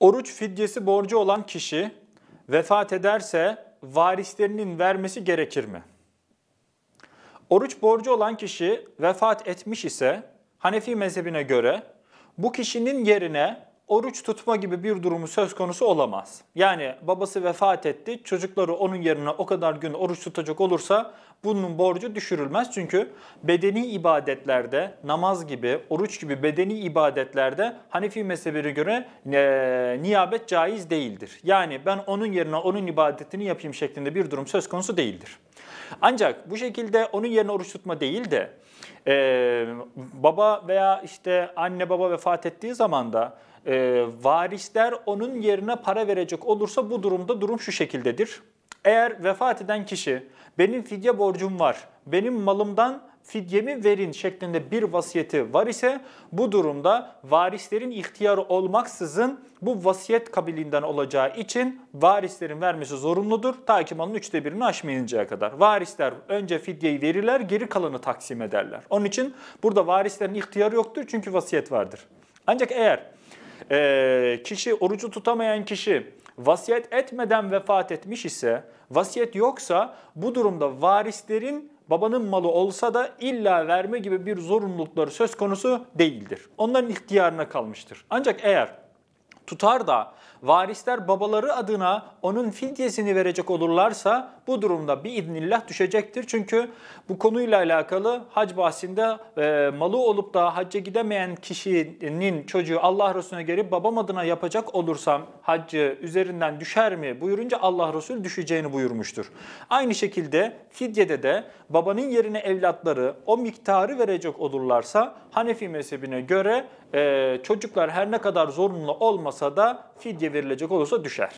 Oruç fidyesi borcu olan kişi vefat ederse varislerinin vermesi gerekir mi? Oruç borcu olan kişi vefat etmiş ise Hanefi mezhebine göre bu kişinin yerine oruç tutma gibi bir durumu söz konusu olamaz. Yani babası vefat etti, çocukları onun yerine o kadar gün oruç tutacak olursa bunun borcu düşürülmez. Çünkü bedeni ibadetlerde, namaz gibi, oruç gibi bedeni ibadetlerde Hanefi mezhebine göre e, niyabet caiz değildir. Yani ben onun yerine onun ibadetini yapayım şeklinde bir durum söz konusu değildir. Ancak bu şekilde onun yerine oruç tutma değil de e, baba veya işte anne baba vefat ettiği zaman da e, varisler onun yerine para verecek olursa bu durumda durum şu şekildedir. Eğer vefat eden kişi benim fidye borcum var, benim malımdan fidyemi verin şeklinde bir vasiyeti var ise bu durumda varislerin ihtiyarı olmaksızın bu vasiyet kabiliğinden olacağı için varislerin vermesi zorunludur. Ta ki malın üçte birini aşmayıncaya kadar. Varisler önce fidyeyi verirler geri kalanı taksim ederler. Onun için burada varislerin ihtiyarı yoktur çünkü vasiyet vardır. Ancak eğer e, kişi orucu tutamayan kişi vasiyet etmeden vefat etmiş ise, vasiyet yoksa bu durumda varislerin babanın malı olsa da illa verme gibi bir zorunlulukları söz konusu değildir. Onların ihtiyarına kalmıştır. Ancak eğer tutar da varisler babaları adına onun fidyesini verecek olurlarsa bu durumda bir idnillah düşecektir. Çünkü bu konuyla alakalı hac bahsinde e, malı olup da hacca gidemeyen kişinin çocuğu Allah Resulüne gelip babam adına yapacak olursam haccı üzerinden düşer mi buyurunca Allah Resulü düşeceğini buyurmuştur. Aynı şekilde fidyede de babanın yerine evlatları o miktarı verecek olurlarsa Hanefi mezhebine göre e, çocuklar her ne kadar zorunlu olmasa olmasa da fidye verilecek olursa düşer.